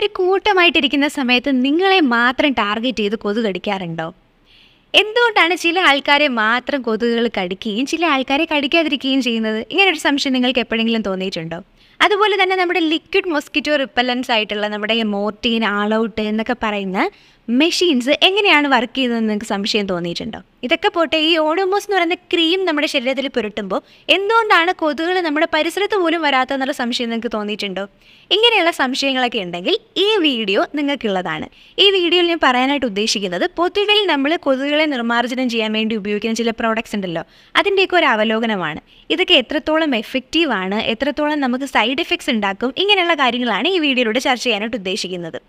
ഒരു കൂട്ടമായിട്ടിരിക്കുന്ന സമയത്ത് നിങ്ങളെ മാത്രം ടാർഗറ്റ് ചെയ്ത് കൊതു കടിക്കാറുണ്ടോ എന്തുകൊണ്ടാണ് ചില ആൾക്കാരെ മാത്രം കൊതുകുകൾ കടിക്കുകയും ചില ആൾക്കാരെ കടിക്കാതിരിക്കുകയും ചെയ്യുന്നത് ഇങ്ങനൊരു സംശയം നിങ്ങൾക്ക് എപ്പോഴെങ്കിലും തോന്നിയിട്ടുണ്ടോ അതുപോലെ തന്നെ നമ്മുടെ ലിക്വിഡ് മോസ്കിറ്റോ റിപ്പല്ലൻസ് ആയിട്ടുള്ള നമ്മുടെ മോർട്ടീൻ ഔട്ട് എന്നൊക്കെ പറയുന്ന മെഷീൻസ് എങ്ങനെയാണ് വർക്ക് ചെയ്യുന്നതെന്ന് നിങ്ങൾക്ക് സംശയം തോന്നിയിട്ടുണ്ടോ ഇതൊക്കെ പോട്ടെ ഈ ഓഡോമോസ് എന്ന് പറയുന്ന ക്രീം നമ്മുടെ ശരീരത്തിൽ പുരട്ടുമ്പോൾ എന്തുകൊണ്ടാണ് കൊതുകൾ നമ്മുടെ പരിസരത്ത് പോലും വരാത്തതെന്നുള്ള സംശയം നിങ്ങൾക്ക് തോന്നിയിട്ടുണ്ടോ ഇങ്ങനെയുള്ള സംശയങ്ങളൊക്കെ ഉണ്ടെങ്കിൽ ഈ വീഡിയോ നിങ്ങൾക്കുള്ളതാണ് ഈ വീഡിയോയിൽ ഞാൻ പറയാനായിട്ട് ഉദ്ദേശിക്കുന്നത് പൊതുവിൽ നമ്മൾ കൊതുകുകളെ നിർമ്മാർജ്ജനം ചെയ്യാൻ വേണ്ടി ഉപയോഗിക്കുന്ന ചില പ്രോഡക്റ്റ്സ് ഉണ്ടല്ലോ അതിൻ്റെയൊക്കെ ഒരു അവലോകനമാണ് ഇതൊക്കെ എത്രത്തോളം എഫക്റ്റീവ് ആണ് എത്രത്തോളം നമുക്ക് സൈഡ് എഫക്ട്സ് ഉണ്ടാക്കും ഇങ്ങനെയുള്ള കാര്യങ്ങളാണ് ഈ വീഡിയോയിലൂടെ ചർച്ച ചെയ്യാനായിട്ട് ഉദ്ദേശിക്കുന്നത്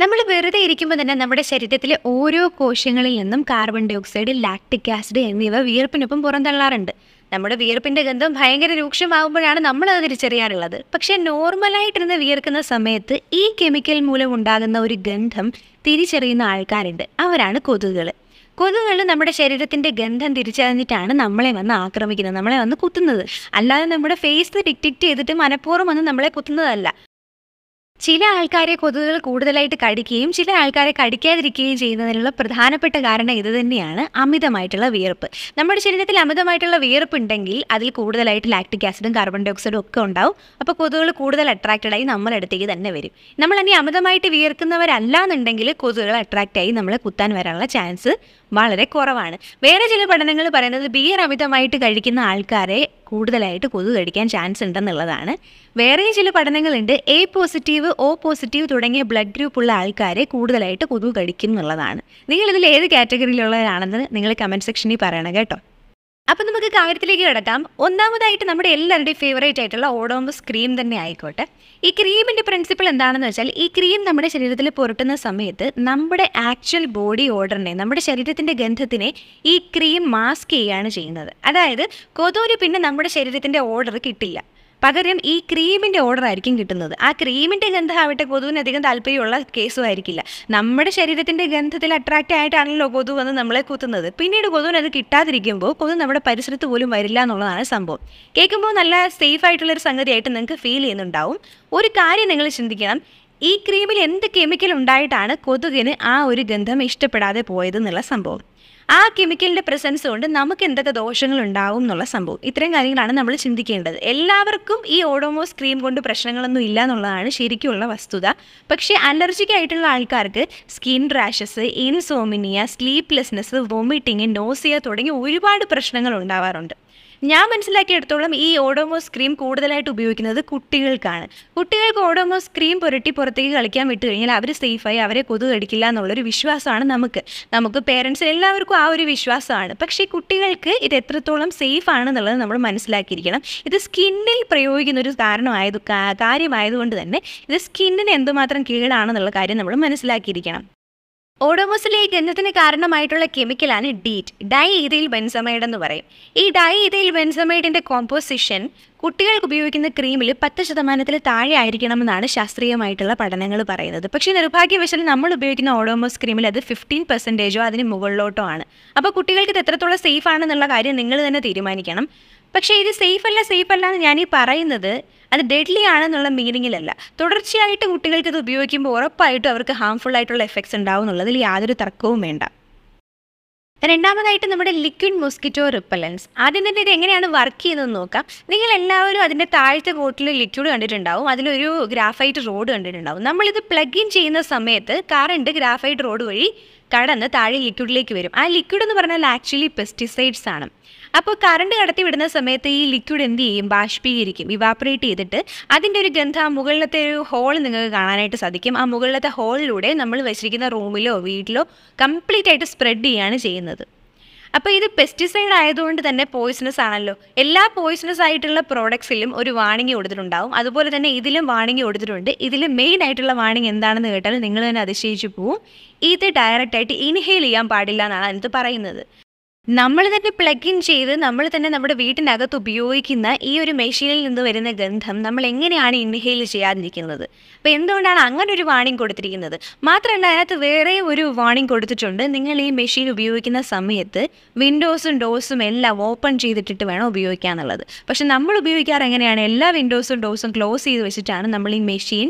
നമ്മൾ വെറുതെ ഇരിക്കുമ്പോൾ തന്നെ നമ്മുടെ ശരീരത്തിലെ ഓരോ കോശങ്ങളിൽ നിന്നും carbon dioxide lactic acid എന്നിവ വിയർപ്പിനൊപ്പം പുറന്തള്ളാറുണ്ട് നമ്മുടെ വിയർപ്പിന്റെ ഗന്ധം ഭയങ്കര രൂക്ഷമാകുമ്പോഴാണ് അത് തിരിച്ചറിയാറുള്ളത് പക്ഷേ നോർമലായിട്ടിരുന്ന് വിയർക്കുന്ന സമയത്ത് ഈ കെമിക്കൽ മൂലം ഉണ്ടാകുന്ന ഒരു ഗന്ധം തിരിച്ചറിയുന്ന ആൾക്കാരുണ്ട് അവരാണ് കൊതുകുകൾ കൊതുകുകൾ നമ്മുടെ ശരീരത്തിന്റെ ഗന്ധം തിരിച്ചറിഞ്ഞിട്ടാണ് നമ്മളെ വന്ന് ആക്രമിക്കുന്നത് നമ്മളെ വന്ന് കുത്തുന്നത് അല്ലാതെ നമ്മുടെ ഫേസ് ഡിറ്റക്റ്റ് ചെയ്തിട്ട് മനഃപൂർവ്വം വന്ന് നമ്മളെ കുത്തുന്നതല്ല ചില ആൾക്കാരെ കൊതുകുകൾ കൂടുതലായിട്ട് കടിക്കുകയും ചില ആൾക്കാരെ കടിക്കാതിരിക്കുകയും ചെയ്യുന്നതിനുള്ള പ്രധാനപ്പെട്ട കാരണം ഇത് തന്നെയാണ് അമിതമായിട്ടുള്ള വിയർപ്പ് നമ്മുടെ ശരീരത്തിൽ അമിതമായിട്ടുള്ള വിയർപ്പ് ഉണ്ടെങ്കിൽ അതിൽ കൂടുതലായിട്ട് ലാക്ടിക് ആസിഡും കാർബൺ ഡയോക്സൈഡും ഒക്കെ ഉണ്ടാവും അപ്പോൾ കൊതുകുകൾ കൂടുതൽ അട്രാക്റ്റഡ് ആയി നമ്മുടെ അടുത്തേക്ക് തന്നെ വരും നമ്മൾ അനി അമിതമായിട്ട് വിയർക്കുന്നവരല്ല എന്നുണ്ടെങ്കിൽ കൊതുകുകൾ അട്രാക്റ്റ് ആയി നമ്മളെ കുത്താൻ വരാനുള്ള ചാൻസ് വളരെ കുറവാണ് വേറെ ചില പഠനങ്ങൾ പറയുന്നത് ബിയർ അമിതമായിട്ട് കഴിക്കുന്ന ആൾക്കാരെ കൂടുതലായിട്ട് കൊതു കടിക്കാൻ ചാൻസ് ഉണ്ടെന്നുള്ളതാണ് വേറെയും ചില പഠനങ്ങളുണ്ട് എ പോസിറ്റീവ് ഒ പോസിറ്റീവ് തുടങ്ങിയ ബ്ലഡ് ഗ്രൂപ്പുള്ള ആൾക്കാരെ കൂടുതലായിട്ട് കൊതു കടിക്കും എന്നുള്ളതാണ് നിങ്ങൾ ഇതിൽ ഏത് കാറ്റഗറിയിലുള്ളവരാണെന്ന് നിങ്ങൾ കമൻറ്റ് സെക്ഷനിൽ പറയണം കേട്ടോ അപ്പം നമുക്ക് കാര്യത്തിലേക്ക് കിടക്കാം ഒന്നാമതായിട്ട് നമ്മുടെ എല്ലാവരുടെയും ഫേവറേറ്റ് ആയിട്ടുള്ള ഓഡോംബസ് ക്രീം തന്നെ ആയിക്കോട്ടെ ഈ ക്രീമിൻ്റെ പ്രിൻസിപ്പിൾ എന്താണെന്ന് വെച്ചാൽ ഈ ക്രീം നമ്മുടെ ശരീരത്തിൽ പുരട്ടുന്ന സമയത്ത് നമ്മുടെ ആക്ച്വൽ ബോഡി ഓർഡറിനെ നമ്മുടെ ശരീരത്തിൻ്റെ ഗന്ധത്തിനെ ഈ ക്രീം മാസ്ക് ചെയ്യുകയാണ് ചെയ്യുന്നത് അതായത് കൊതൂരി പിന്നെ നമ്മുടെ ശരീരത്തിൻ്റെ ഓർഡർ കിട്ടില്ല പകരം ഈ ക്രീമിൻ്റെ ഓർഡർ ആയിരിക്കും കിട്ടുന്നത് ആ ക്രീമിൻ്റെ ഗന്ധമാവട്ടെ കൊതുവിന് അധികം താല്പര്യമുള്ള കേസും ആയിരിക്കില്ല നമ്മുടെ ശരീരത്തിൻ്റെ ഗന്ധത്തിൽ അട്രാക്റ്റ് ആയിട്ടാണല്ലോ കൊതു വന്ന് നമ്മളെ കുത്തുന്നത് പിന്നീട് കൊതുവിന് അത് കിട്ടാതിരിക്കുമ്പോൾ കൊതു നമ്മുടെ പരിസരത്ത് പോലും വരില്ല എന്നുള്ളതാണ് സംഭവം കേൾക്കുമ്പോൾ നല്ല സേഫ് ആയിട്ടുള്ളൊരു സംഗതിയായിട്ട് നിങ്ങൾക്ക് ഫീൽ ചെയ്യുന്നുണ്ടാവും ഒരു കാര്യം നിങ്ങൾ ചിന്തിക്കണം ഈ ക്രീമിൽ എന്ത് കെമിക്കൽ ഉണ്ടായിട്ടാണ് കൊതുകിന് ആ ഒരു ഗന്ധം ഇഷ്ടപ്പെടാതെ പോയത് എന്നുള്ള സംഭവം ആ കെമിക്കലിൻ്റെ പ്രസൻസ് കൊണ്ട് നമുക്ക് എന്തൊക്കെ ദോഷങ്ങൾ ഉണ്ടാവും എന്നുള്ള സംഭവം ഇത്രയും കാര്യങ്ങളാണ് നമ്മൾ ചിന്തിക്കേണ്ടത് എല്ലാവർക്കും ഈ ഓഡോമോസ് ക്രീം കൊണ്ട് പ്രശ്നങ്ങളൊന്നും ഇല്ല എന്നുള്ളതാണ് ശരിക്കുമുള്ള വസ്തുത പക്ഷേ അലർജിക്ക് ആയിട്ടുള്ള ആൾക്കാർക്ക് skin rashes insomnia sleeplessness vomiting nausea തുടങ്ങി ഒരുപാട് പ്രശ്നങ്ങൾ ഉണ്ടാവാറുണ്ട് ഞാൻ മനസ്സിലാക്കിയെടുത്തോളം ഈ ഓഡോമോസ് ക്രീം കൂടുതലായിട്ട് ഉപയോഗിക്കുന്നത് കുട്ടികൾക്കാണ് കുട്ടികൾക്ക് ഓഡോമോസ് ക്രീം പുരട്ടി പുറത്തേക്ക് കളിക്കാൻ വിട്ട് കഴിഞ്ഞാൽ അവർ സേഫായി അവരെ കൊതു കടിക്കില്ല എന്നുള്ളൊരു വിശ്വാസമാണ് നമുക്ക് നമുക്ക് പേരൻസ് എല്ലാവർക്കും ആ ഒരു വിശ്വാസമാണ് പക്ഷേ കുട്ടികൾക്ക് ഇത് എത്രത്തോളം സേഫ് ആണെന്നുള്ളത് നമ്മൾ മനസ്സിലാക്കിയിരിക്കണം ഇത് സ്കിന്നിൽ പ്രയോഗിക്കുന്ന ഒരു കാരണമായത് കാര്യമായതുകൊണ്ട് തന്നെ ഇത് സ്കിന്നിന് എന്തുമാത്രം കീഴാണെന്നുള്ള കാര്യം നമ്മൾ മനസ്സിലാക്കിയിരിക്കണം ഓഡോമോസിലെ ഈ ഗന്ധത്തിന് കാരണമായിട്ടുള്ള കെമിക്കലാണ് ഡീറ്റ് ഡൈ ഈതയിൽ ബെൻസമൈഡ് എന്ന് പറയും ഈ ഡൈ ഈതയിൽ ബെൻസമൈഡിന്റെ കോമ്പോസിഷൻ കുട്ടികൾക്ക് ഉപയോഗിക്കുന്ന ക്രീമിൽ പത്ത് ശതമാനത്തിൽ താഴെ ആയിരിക്കണമെന്നാണ് ശാസ്ത്രീയമായിട്ടുള്ള പഠനങ്ങൾ പറയുന്നത് പക്ഷേ നിർഭാഗ്യവശാൽ നമ്മൾ ഉപയോഗിക്കുന്ന ഓഡോമോസ് ക്രീമിൽ അത് ഫിഫ്റ്റീൻ പെർസെൻറ്റേജോ അതിന് മുകളിലോട്ടോ ആണ് അപ്പോൾ കുട്ടികൾക്ക് ഇത് എത്രത്തോളം സേഫ് ആണെന്നുള്ള കാര്യം നിങ്ങൾ തന്നെ തീരുമാനിക്കണം പക്ഷേ ഇത് സേഫ് അല്ല സേഫ് അല്ല എന്ന് ഞാൻ ഈ പറയുന്നത് അത് ഡെഡ്ലി ആണെന്നുള്ള മീനിങ്ങിലല്ല തുടർച്ചയായിട്ട് കുട്ടികൾക്ക് ഇത് ഉപയോഗിക്കുമ്പോൾ ഉറപ്പായിട്ടും അവർക്ക് ഹാംഫുൾ ആയിട്ടുള്ള എഫക്ട്സ് ഉണ്ടാവും എന്നുള്ളതിൽ യാതൊരു തർക്കവും വേണ്ട രണ്ടാമതായിട്ട് നമ്മുടെ ലിക്വിഡ് മോസ്കിറ്റോ റിപ്പലൻസ് ആദ്യം തന്നെ ഇത് എങ്ങനെയാണ് വർക്ക് ചെയ്യുന്നത് നോക്കാം നിങ്ങൾ എല്ലാവരും അതിൻ്റെ താഴത്തെ ബോട്ടിൽ ലിക്വിഡ് കണ്ടിട്ടുണ്ടാവും അതിലൊരു ഗ്രാഫൈറ്റ് റോഡ് കണ്ടിട്ടുണ്ടാവും നമ്മളിത് പ്ലഗ് ഇൻ ചെയ്യുന്ന സമയത്ത് കറണ്ട് ഗ്രാഫൈറ്റ് റോഡ് വഴി കടന്ന് താഴെ ലിക്വിഡിലേക്ക് വരും ആ ലിക്വിഡ് എന്ന് പറഞ്ഞാൽ ആക്ച്വലി പെസ്റ്റിസൈഡ്സ് ആണ് അപ്പോൾ കറണ്ട് കടത്തി വിടുന്ന സമയത്ത് ഈ ലിക്വിഡ് എന്ത് ചെയ്യും ബാഷ്പീകരിക്കും ഇവാപ്പറേറ്റ് ചെയ്തിട്ട് അതിൻ്റെ ഒരു ഗന്ധം ആ മുകളിലത്തെ ഒരു ഹോൾ നിങ്ങൾക്ക് കാണാനായിട്ട് സാധിക്കും ആ മുകളിലത്തെ ഹോളിലൂടെ നമ്മൾ വെച്ചിരിക്കുന്ന റൂമിലോ വീട്ടിലോ കംപ്ലീറ്റ് ആയിട്ട് സ്പ്രെഡ് ചെയ്യുകയാണ് ചെയ്യുന്നത് അപ്പോൾ ഇത് പെസ്റ്റിസൈഡ് ആയതുകൊണ്ട് തന്നെ പോയിസണസ് ആണല്ലോ എല്ലാ പോയിസണസ് ആയിട്ടുള്ള പ്രോഡക്ട്സിലും ഒരു വാണിംഗ് കൊടുത്തിട്ടുണ്ടാവും അതുപോലെ തന്നെ ഇതിലും വാണിംഗ് കൊടുത്തിട്ടുണ്ട് ഇതിൽ മെയിൻ ആയിട്ടുള്ള വാണിംഗ് എന്താണെന്ന് കേട്ടാൽ നിങ്ങൾ തന്നെ അതിശയിച്ചു പോവും ഇത് ഡയറക്റ്റായിട്ട് ഇൻഹെയിൽ ചെയ്യാൻ പാടില്ല എന്നാണ് അതിനകത്ത് പറയുന്നത് നമ്മൾ തന്നെ പ്ലഗ് ഇൻ ചെയ്ത് നമ്മൾ തന്നെ നമ്മുടെ വീട്ടിനകത്ത് ഉപയോഗിക്കുന്ന ഈ ഒരു മെഷീനിൽ നിന്ന് വരുന്ന ഗന്ധം നമ്മൾ എങ്ങനെയാണ് ഇൻഹെയിൽ ചെയ്യാതിരിക്കുന്നത് അപ്പോൾ എന്തുകൊണ്ടാണ് അങ്ങനെ ഒരു വാണിംഗ് കൊടുത്തിരിക്കുന്നത് മാത്രമല്ല അതിനകത്ത് വേറെ ഒരു വാണിംഗ് കൊടുത്തിട്ടുണ്ട് നിങ്ങൾ ഈ മെഷീൻ ഉപയോഗിക്കുന്ന സമയത്ത് വിൻഡോസും ഡോസും എല്ലാം ഓപ്പൺ ചെയ്തിട്ടിട്ട് വേണം ഉപയോഗിക്കാന്നുള്ളത് പക്ഷെ നമ്മൾ ഉപയോഗിക്കാറ് എങ്ങനെയാണ് എല്ലാ വിൻഡോസും ഡോസും ക്ലോസ് ചെയ്ത് വെച്ചിട്ടാണ് നമ്മൾ ഈ മെഷീൻ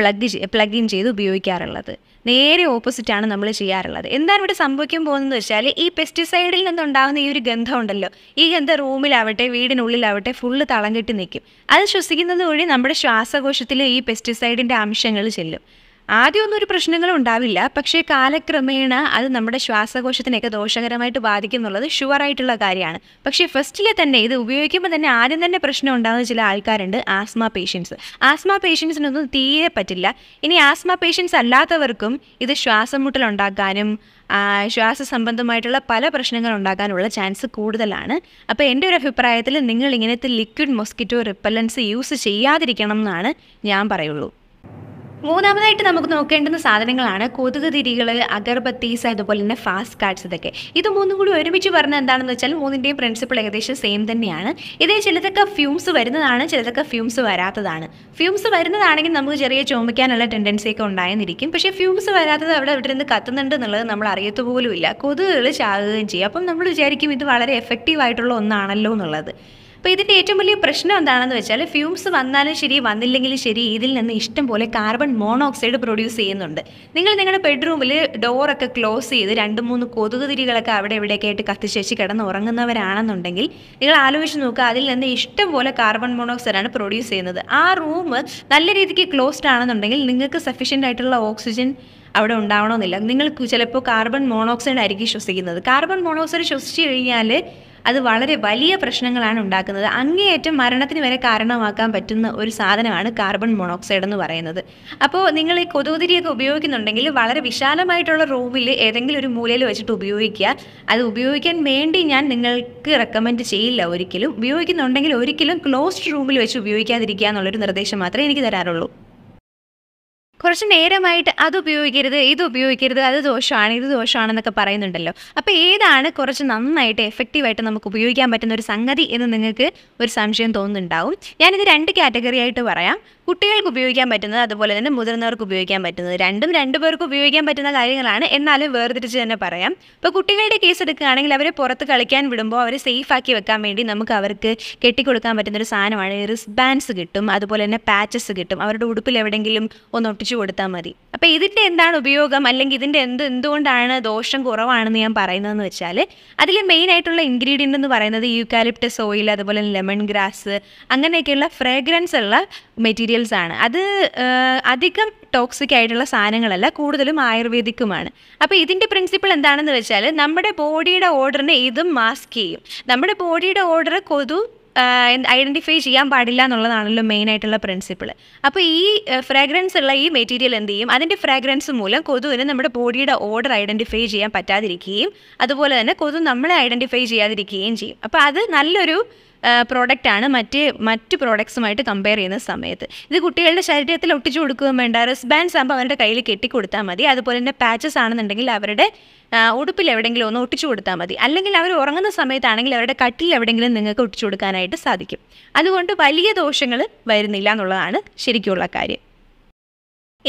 പ്ലഗ് പ്ലഗ് ഇൻ ചെയ്ത് ഉപയോഗിക്കാറുള്ളത് നേരെ ഓപ്പോസിറ്റാണ് നമ്മൾ ചെയ്യാറുള്ളത് എന്താണ് ഇവിടെ സംഭവിക്കാൻ പോകുന്നത് വെച്ചാൽ ഈ പെസ്റ്റിസൈഡിൽ നിന്നുണ്ടാകുന്ന ഈ ഒരു ഗന്ധം ഉണ്ടല്ലോ ഈ ഗന്ധം റൂമിലാവട്ടെ വീടിനുള്ളിലാവട്ടെ ഫുള്ള് തളം കെട്ടി നിൽക്കും അത് ശ്വസിക്കുന്നത് വഴി നമ്മുടെ ശ്വാസകോശത്തിൽ ഈ പെസ്റ്റിസൈഡിൻ്റെ അംശങ്ങൾ ചെല്ലും ആദ്യമൊന്നും ഒരു പ്രശ്നങ്ങളും ഉണ്ടാവില്ല പക്ഷേ കാലക്രമേണ അത് നമ്മുടെ ശ്വാസകോശത്തിനൊക്കെ ദോഷകരമായിട്ട് ബാധിക്കുന്നുള്ളത് ആയിട്ടുള്ള കാര്യമാണ് പക്ഷേ ഫസ്റ്റിലെ തന്നെ ഇത് ഉപയോഗിക്കുമ്പോൾ തന്നെ ആദ്യം തന്നെ പ്രശ്നം ഉണ്ടാകുന്ന ചില ആൾക്കാരുണ്ട് ആസ്മ പേഷ്യൻസ് ആസ്മ പേഷ്യൻസിനൊന്നും തീരെ പറ്റില്ല ഇനി ആസ്മ പേഷ്യൻസ് അല്ലാത്തവർക്കും ഇത് ശ്വാസം മുട്ടലുണ്ടാക്കാനും ശ്വാസ സംബന്ധമായിട്ടുള്ള പല പ്രശ്നങ്ങൾ ഉണ്ടാകാനുള്ള ചാൻസ് കൂടുതലാണ് അപ്പോൾ എൻ്റെ ഒരു അഭിപ്രായത്തിൽ നിങ്ങൾ ഇങ്ങനത്തെ ലിക്വിഡ് മൊസ്കിറ്റോ റിപ്പലൻസ് യൂസ് ചെയ്യാതിരിക്കണം എന്നാണ് ഞാൻ പറയുള്ളൂ മൂന്നാമതായിട്ട് നമുക്ക് നോക്കേണ്ടുന്ന സാധനങ്ങളാണ് കൊതുക് തിരികൾ അഗർബത്തീസ് അതുപോലെ തന്നെ ഫാസ്റ്റ് കാർഡ്സ് ഇതൊക്കെ ഇത് മൂന്നും കൂടി ഒരുമിച്ച് പറഞ്ഞ എന്താണെന്ന് വെച്ചാൽ മൂന്നിൻ്റെയും പ്രിൻസിപ്പിൾ ഏകദേശം സെയിം തന്നെയാണ് ഇതേ ചിലതൊക്കെ ഫ്യൂംസ് വരുന്നതാണ് ചിലതൊക്കെ ഫ്യൂംസ് വരാത്തതാണ് ഫ്യൂംസ് വരുന്നതാണെങ്കിൽ നമുക്ക് ചെറിയ ടെൻഡൻസി ടെൻഡൻസിയൊക്കെ ഉണ്ടായെന്നിരിക്കും പക്ഷേ ഫ്യൂംസ് വരാത്തത് അവിടെ ഇവിടെ നിന്ന് കത്തുന്നുണ്ട് എന്നുള്ളത് നമ്മൾ അറിയത്തു പോലും ഇല്ല കൊതുകുകൾ ചാകുകയും ചെയ്യും അപ്പം നമ്മൾ വിചാരിക്കും ഇത് വളരെ എഫക്റ്റീവ് ആയിട്ടുള്ള ഒന്നാണല്ലോ എന്നുള്ളത് അപ്പോൾ ഇതിൻ്റെ ഏറ്റവും വലിയ പ്രശ്നം എന്താണെന്ന് വെച്ചാൽ ഫ്യൂംസ് വന്നാലും ശരി വന്നില്ലെങ്കിലും ശരി ഇതിൽ നിന്ന് ഇഷ്ടം പോലെ കാർബൺ മോണോക്സൈഡ് പ്രൊഡ്യൂസ് ചെയ്യുന്നുണ്ട് നിങ്ങൾ നിങ്ങളുടെ ബെഡ്റൂമിൽ ഡോറൊക്കെ ക്ലോസ് ചെയ്ത് രണ്ട് മൂന്ന് കൊതുക് തിരികളൊക്കെ അവിടെ എവിടെയൊക്കെ ആയിട്ട് കത്തിച്ച് വെച്ച് കിടന്ന് ഉറങ്ങുന്നവരാണെന്നുണ്ടെങ്കിൽ നിങ്ങൾ ആലോചിച്ച് നോക്കുക അതിൽ നിന്ന് ഇഷ്ടം പോലെ കാർബൺ മോണോക്സൈഡാണ് പ്രൊഡ്യൂസ് ചെയ്യുന്നത് ആ റൂം നല്ല രീതിക്ക് ക്ലോസ്ഡ് ആണെന്നുണ്ടെങ്കിൽ നിങ്ങൾക്ക് സഫീഷ്യൻ്റ് ആയിട്ടുള്ള ഓക്സിജൻ അവിടെ ഉണ്ടാവണമെന്നില്ല നിങ്ങൾ ചിലപ്പോൾ കാർബൺ മോണോക്സൈഡ് ആയിരിക്കും ശ്വസിക്കുന്നത് കാർബൺ മോണോക്സൈഡ് ശ്വസിച്ച് കഴിഞ്ഞാൽ അത് വളരെ വലിയ പ്രശ്നങ്ങളാണ് ഉണ്ടാക്കുന്നത് അങ്ങേയറ്റം മരണത്തിന് വരെ കാരണമാക്കാൻ പറ്റുന്ന ഒരു സാധനമാണ് കാർബൺ മോണോക്സൈഡ് എന്ന് പറയുന്നത് അപ്പോൾ നിങ്ങൾ ഈ കൊതുകുതിരിയൊക്കെ ഉപയോഗിക്കുന്നുണ്ടെങ്കിൽ വളരെ വിശാലമായിട്ടുള്ള റൂമിൽ ഏതെങ്കിലും ഒരു മൂലയിൽ വെച്ചിട്ട് ഉപയോഗിക്കുക അത് ഉപയോഗിക്കാൻ വേണ്ടി ഞാൻ നിങ്ങൾക്ക് റെക്കമെൻഡ് ചെയ്യില്ല ഒരിക്കലും ഉപയോഗിക്കുന്നുണ്ടെങ്കിൽ ഒരിക്കലും ക്ലോസ്ഡ് റൂമിൽ വെച്ച് ഉപയോഗിക്കാതിരിക്കുക എന്നുള്ളൊരു നിർദ്ദേശം മാത്രമേ എനിക്ക് തരാറുള്ളൂ കുറച്ച് നേരമായിട്ട് അത് ഉപയോഗിക്കരുത് ഇത് ഉപയോഗിക്കരുത് അത് ദോഷമാണ് ഇത് ദോഷമാണെന്നൊക്കെ പറയുന്നുണ്ടല്ലോ അപ്പോൾ ഏതാണ് കുറച്ച് നന്നായിട്ട് എഫക്റ്റീവായിട്ട് നമുക്ക് ഉപയോഗിക്കാൻ പറ്റുന്ന ഒരു സംഗതി എന്ന് നിങ്ങൾക്ക് ഒരു സംശയം തോന്നുന്നുണ്ടാവും ഞാനിത് രണ്ട് കാറ്റഗറി ആയിട്ട് പറയാം കുട്ടികൾക്ക് ഉപയോഗിക്കാൻ പറ്റുന്നത് അതുപോലെ തന്നെ മുതിർന്നവർക്ക് ഉപയോഗിക്കാൻ പറ്റുന്നത് രണ്ടും രണ്ടു പേർക്ക് ഉപയോഗിക്കാൻ പറ്റുന്ന കാര്യങ്ങളാണ് എന്നാലും വേർതിരിച്ച് തന്നെ പറയാം ഇപ്പോൾ കുട്ടികളുടെ കേസ് എടുക്കുകയാണെങ്കിൽ അവരെ പുറത്ത് കളിക്കാൻ വിടുമ്പോൾ അവരെ സേഫ് ആക്കി വെക്കാൻ വേണ്ടി നമുക്ക് അവർക്ക് കെട്ടിക്കൊടുക്കാൻ പറ്റുന്ന ഒരു സാധനമാണ് റിസ്ബാൻസ് കിട്ടും അതുപോലെ തന്നെ പാച്ചസ് കിട്ടും അവരുടെ ഉടുപ്പിൽ എവിടെയെങ്കിലും ഒന്ന് ഒട്ടിച്ച് കാണിച്ചു കൊടുത്താൽ മതി അപ്പോൾ ഇതിൻ്റെ എന്താണ് ഉപയോഗം അല്ലെങ്കിൽ ഇതിൻ്റെ എന്ത് എന്തുകൊണ്ടാണ് ദോഷം കുറവാണെന്ന് ഞാൻ പറയുന്നതെന്ന് വെച്ചാൽ അതിൽ ആയിട്ടുള്ള ഇൻഗ്രീഡിയൻ്റ് എന്ന് പറയുന്നത് യൂക്കാലിപ്റ്റസ് ഓയിൽ അതുപോലെ ലെമൺ ഗ്രാസ് അങ്ങനെയൊക്കെയുള്ള ഫ്രേഗ്രൻസ് ഉള്ള മെറ്റീരിയൽസ് ആണ് അത് അധികം ടോക്സിക് ആയിട്ടുള്ള സാധനങ്ങളല്ല കൂടുതലും ആയുർവേദിക്കുമാണ് അപ്പോൾ ഇതിൻ്റെ പ്രിൻസിപ്പിൾ എന്താണെന്ന് വെച്ചാൽ നമ്മുടെ ബോഡിയുടെ ഓർഡറിനെ ഇതും മാസ്ക് ചെയ്യും നമ്മുടെ ബോഡിയുടെ ഓർഡർ കൊതു ഐഡൻറ്റിഫൈ ചെയ്യാൻ പാടില്ല എന്നുള്ളതാണല്ലോ മെയിനായിട്ടുള്ള പ്രിൻസിപ്പിൾ അപ്പോൾ ഈ ഫ്രാഗ്രൻസ് ഉള്ള ഈ മെറ്റീരിയൽ എന്ത് ചെയ്യും അതിൻ്റെ ഫ്രാഗ്രൻസ് മൂലം കൊതുവിന് നമ്മുടെ ബോഡിയുടെ ഓർഡർ ഐഡൻറ്റിഫൈ ചെയ്യാൻ പറ്റാതിരിക്കുകയും അതുപോലെ തന്നെ കൊതു നമ്മളെ ഐഡൻറ്റിഫൈ ചെയ്യാതിരിക്കുകയും ചെയ്യും അപ്പോൾ അത് നല്ലൊരു പ്രോഡക്റ്റാണ് മറ്റ് മറ്റ് പ്രോഡക്ട്സുമായിട്ട് കമ്പയർ ചെയ്യുന്ന സമയത്ത് ഇത് കുട്ടികളുടെ ശരീരത്തിൽ ഒട്ടിച്ചു കൊടുക്കുകയും വേണ്ട റിസ്റ്റ് ബാൻഡ്സ് ആകുമ്പോൾ അവരുടെ കയ്യിൽ കെട്ടിക്കൊടുത്താൽ മതി അതുപോലെ തന്നെ പാച്ചസ് ആണെന്നുണ്ടെങ്കിൽ അവരുടെ ഉടുപ്പിൽ എവിടെയെങ്കിലും ഒന്ന് ഒട്ടിച്ചു കൊടുത്താൽ മതി അല്ലെങ്കിൽ അവർ ഉറങ്ങുന്ന സമയത്താണെങ്കിൽ അവരുടെ കട്ടിൽ എവിടെയെങ്കിലും നിങ്ങൾക്ക് ഒട്ടിച്ചു കൊടുക്കാനായിട്ട് സാധിക്കും അതുകൊണ്ട് വലിയ ദോഷങ്ങൾ വരുന്നില്ല എന്നുള്ളതാണ് ശരിക്കുള്ള കാര്യം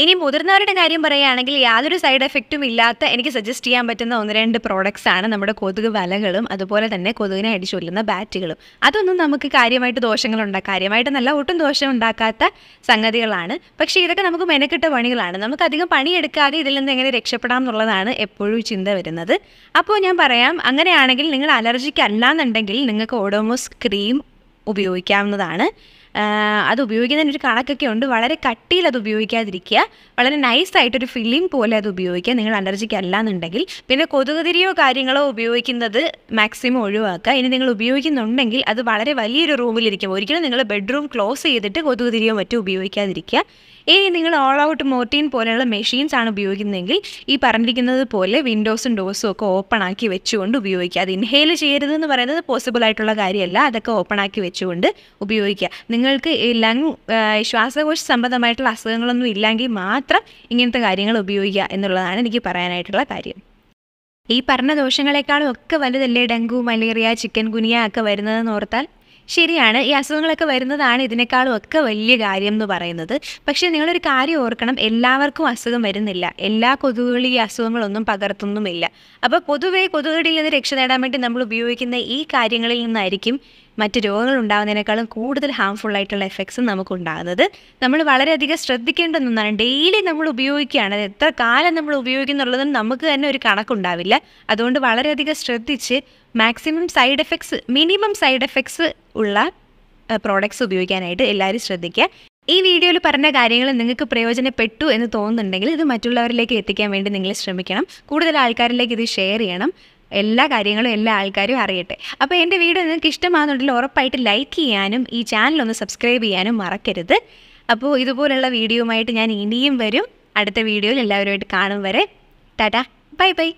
ഇനി മുതിർന്നവരുടെ കാര്യം പറയുകയാണെങ്കിൽ യാതൊരു സൈഡ് എഫക്റ്റും ഇല്ലാത്ത എനിക്ക് സജസ്റ്റ് ചെയ്യാൻ പറ്റുന്ന ഒന്ന് രണ്ട് പ്രോഡക്റ്റ്സ് ആണ് നമ്മുടെ കൊതുക് വലകളും അതുപോലെ തന്നെ കൊതുകിനെ അടിച്ചൊല്ലുന്ന ബാറ്റുകളും അതൊന്നും നമുക്ക് കാര്യമായിട്ട് ദോഷങ്ങളുണ്ടാക്കാം കാര്യമായിട്ട് നല്ല ഒട്ടും ദോഷം ഉണ്ടാക്കാത്ത സംഗതികളാണ് പക്ഷേ ഇതൊക്കെ നമുക്ക് മെനക്കെട്ട പണികളാണ് നമുക്ക് അധികം പണിയെടുക്കാതെ ഇതിൽ നിന്ന് എങ്ങനെ രക്ഷപ്പെടാം എന്നുള്ളതാണ് എപ്പോഴും ചിന്ത വരുന്നത് അപ്പോൾ ഞാൻ പറയാം അങ്ങനെയാണെങ്കിൽ നിങ്ങൾ അലർജിക്ക് അല്ലാന്നുണ്ടെങ്കിൽ നിങ്ങൾക്ക് ഓഡോമോസ് ക്രീം ഉപയോഗിക്കാവുന്നതാണ് അത് ഉപയോഗിക്കുന്നതിന് ഒരു കണക്കൊക്കെ ഉണ്ട് വളരെ കട്ടിയിൽ അത് ഉപയോഗിക്കാതിരിക്കുക വളരെ നൈസായിട്ടൊരു ഫില്ലിംഗ് പോലെ അത് ഉപയോഗിക്കുക നിങ്ങൾ അലർജിക്ക് അല്ലാന്നുണ്ടെങ്കിൽ പിന്നെ കൊതുകുതിരിയോ കാര്യങ്ങളോ ഉപയോഗിക്കുന്നത് മാക്സിമം ഒഴിവാക്കുക ഇനി നിങ്ങൾ ഉപയോഗിക്കുന്നുണ്ടെങ്കിൽ അത് വളരെ വലിയൊരു റൂമിലിരിക്കും ഒരിക്കലും നിങ്ങൾ ബെഡ്റൂം ക്ലോസ് ചെയ്തിട്ട് കൊതുകുതിരിയോ മറ്റും ഉപയോഗിക്കാതിരിക്കുക ഇനി നിങ്ങൾ ഓൾ ഔട്ട് മോർട്ടീൻ പോലെയുള്ള മെഷീൻസ് ആണ് ഉപയോഗിക്കുന്നതെങ്കിൽ ഈ പറഞ്ഞിരിക്കുന്നത് പോലെ വിൻഡോസും ഡോസും ഒക്കെ ഓപ്പൺ ആക്കി വെച്ചുകൊണ്ട് ഉപയോഗിക്കുക അത് ഇൻഹെയിൽ ചെയ്യരുതെന്ന് പറയുന്നത് പോസിബിൾ ആയിട്ടുള്ള കാര്യമല്ല അതൊക്കെ ഓപ്പൺ ആക്കി വെച്ചുകൊണ്ട് ഉപയോഗിക്കുക നിങ്ങൾക്ക് ലങ് ശ്വാസകോശ സംബന്ധമായിട്ടുള്ള അസുഖങ്ങളൊന്നും ഇല്ലെങ്കിൽ മാത്രം ഇങ്ങനത്തെ കാര്യങ്ങൾ ഉപയോഗിക്കുക എന്നുള്ളതാണ് എനിക്ക് പറയാനായിട്ടുള്ള കാര്യം ഈ പറഞ്ഞ ദോഷങ്ങളെക്കാളും ഒക്കെ വലുതല്ലേ ഡെങ്കു മലേറിയ ചിക്കൻ ഗുനിയ ഒക്കെ വരുന്നതെന്ന് ഓർത്താൽ ശരിയാണ് ഈ അസുഖങ്ങളൊക്കെ വരുന്നതാണ് ഇതിനേക്കാളും ഒക്കെ വലിയ കാര്യം എന്ന് പറയുന്നത് പക്ഷേ നിങ്ങളൊരു കാര്യം ഓർക്കണം എല്ലാവർക്കും അസുഖം വരുന്നില്ല എല്ലാ കൊതുകുകളും ഈ അസുഖങ്ങളൊന്നും പകർത്തുന്നുമില്ല അപ്പോൾ പൊതുവേ കൊതുകുകളിൽ നിന്ന് രക്ഷ നേടാൻ വേണ്ടി നമ്മൾ ഉപയോഗിക്കുന്ന ഈ കാര്യങ്ങളിൽ നിന്നായിരിക്കും മറ്റ് രോഗങ്ങൾ ഉണ്ടാകുന്നതിനേക്കാളും കൂടുതൽ ഹാംഫുൾ ആയിട്ടുള്ള നമുക്ക് ഉണ്ടാകുന്നത് നമ്മൾ വളരെയധികം ശ്രദ്ധിക്കേണ്ട ഒന്നാണ് ഡെയിലി നമ്മൾ ഉപയോഗിക്കുകയാണ് അത് എത്ര കാലം നമ്മൾ ഉപയോഗിക്കുന്നുള്ളതും നമുക്ക് തന്നെ ഒരു കണക്കുണ്ടാവില്ല അതുകൊണ്ട് വളരെയധികം ശ്രദ്ധിച്ച് maximum side effects minimum side effects ഉള്ള പ്രോഡക്ട്സ് ഉപയോഗിക്കാനായിട്ട് എല്ലാവരും ശ്രദ്ധിക്കുക ഈ വീഡിയോയിൽ പറഞ്ഞ കാര്യങ്ങൾ നിങ്ങൾക്ക് പ്രയോജനപ്പെട്ടു എന്ന് തോന്നുന്നുണ്ടെങ്കിൽ ഇത് മറ്റുള്ളവരിലേക്ക് എത്തിക്കാൻ വേണ്ടി നിങ്ങൾ ശ്രമിക്കണം കൂടുതൽ ആൾക്കാരിലേക്ക് ഇത് ഷെയർ ചെയ്യണം എല്ലാ കാര്യങ്ങളും എല്ലാ ആൾക്കാരും അറിയട്ടെ അപ്പോൾ എൻ്റെ വീഡിയോ നിങ്ങൾക്ക് ഇഷ്ടമാകുന്നുണ്ടെങ്കിൽ ഉറപ്പായിട്ട് ലൈക്ക് ചെയ്യാനും ഈ ചാനൽ ഒന്ന് സബ്സ്ക്രൈബ് ചെയ്യാനും മറക്കരുത് അപ്പോൾ ഇതുപോലുള്ള വീഡിയോയുമായിട്ട് ഞാൻ ഇനിയും വരും അടുത്ത വീഡിയോയിൽ എല്ലാവരുമായിട്ട് കാണും വരെ ടാറ്റ ബൈ ബൈ